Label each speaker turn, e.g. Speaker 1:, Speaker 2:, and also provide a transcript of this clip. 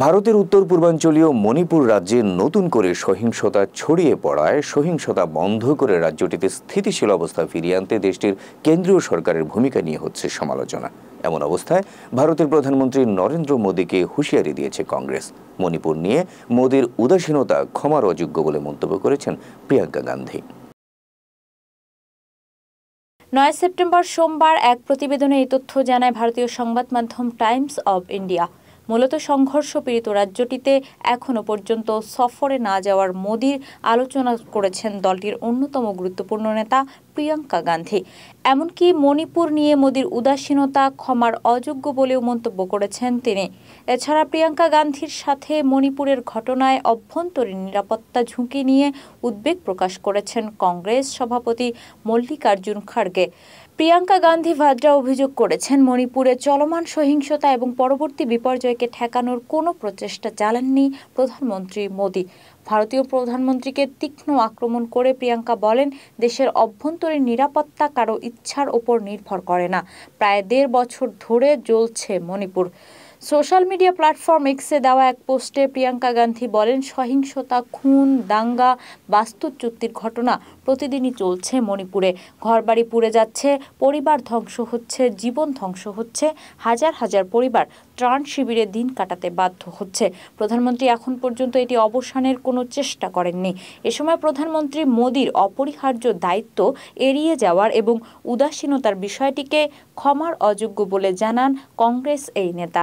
Speaker 1: ভারতের উত্তর পূর্বাঞ্চলীয় মণিপুর রাজ্যে নতুন করে সহিংসতা ছড়িয়ে পড়ায় সহিংসতা বন্ধ করে রাজ্যটিতে স্থিতিশীল অবস্থা ফিরিয়ে আনতে দেশটির কেন্দ্রীয় সরকারের ভূমিকা নিয়ে হচ্ছে সমালোচনা এমন অবস্থায় ভারতের প্রধানমন্ত্রী নরেন্দ্র মোদীকে হুঁশিয়ারি দিয়েছে কংগ্রেস মণিপুর নিয়ে মোদীর উদাসীনতা ক্ষমার অযোগ্য বলে মন্তব্য করেছেন প্রিয়াঙ্কা গান্ধী
Speaker 2: নয় সেপ্টেম্বর সোমবার
Speaker 3: এক প্রতিবেদনে এই তথ্য জানায় ভারতীয় সংবাদ মাধ্যম টাইমস অব ইন্ডিয়া মূলত সংঘর্ষ পীড়িত রাজ্যটিতে এখনও পর্যন্ত সফরে না যাওয়ার মোদির আলোচনা করেছেন দলটির অন্যতম গুরুত্বপূর্ণ নেতা প্রিয়াঙ্কা গান্ধী এমনকি মণিপুর নিয়ে মোদীর উদাসীনতা ক্ষমার অযোগ্য বলেও মন্তব্য করেছেন তিনি এছাড়া প্রিয়াঙ্কা গান্ধীর সাথে মণিপুরের ঘটনায় অভ্যন্তরীণ নিরাপত্তা ঝুঁকি নিয়ে উদ্বেগ প্রকাশ করেছেন কংগ্রেস সভাপতি মল্লিকার্জুন খাড়গে প্রিয়াঙ্কা গান্ধী ভাদ্রা অভিযোগ করেছেন মণিপুরে চলমান সহিংসতা এবং পরবর্তী বিপর্যয়কে ঠেকানোর কোনো প্রচেষ্টা চালাননি প্রধানমন্ত্রী মোদী ভারতীয় প্রধানমন্ত্রীকে তীক্ষ্ণ আক্রমণ করে প্রিয়াঙ্কা বলেন দেশের অভ্যন্তর অভ্যন্তরীণ নিরাপত্তা কারো ইচ্ছার ওপর নির্ভর করে না প্রায় দেড় বছর ধরে জ্বলছে মণিপুর সোশ্যাল মিডিয়া প্ল্যাটফর্ম এক্সে দেওয়া এক পোস্টে প্রিয়াঙ্কা গান্ধী বলেন সহিংসতা খুন দাঙ্গা বাস্তুচ্যুতির ঘটনা প্রতিদিনই চলছে মণিপুরে ঘরবাড়ি পুড়ে যাচ্ছে পরিবার ধ্বংস হচ্ছে জীবন ধ্বংস হচ্ছে হাজার হাজার পরিবার ত্রাণ শিবিরে দিন কাটাতে বাধ্য হচ্ছে প্রধানমন্ত্রী এখন পর্যন্ত এটি অবসানের কোনো চেষ্টা করেননি এ সময় প্রধানমন্ত্রী মোদীর অপরিহার্য দায়িত্ব এড়িয়ে যাওয়ার এবং উদাসীনতার বিষয়টিকে ক্ষমার অযোগ্য বলে জানান কংগ্রেস এই নেতা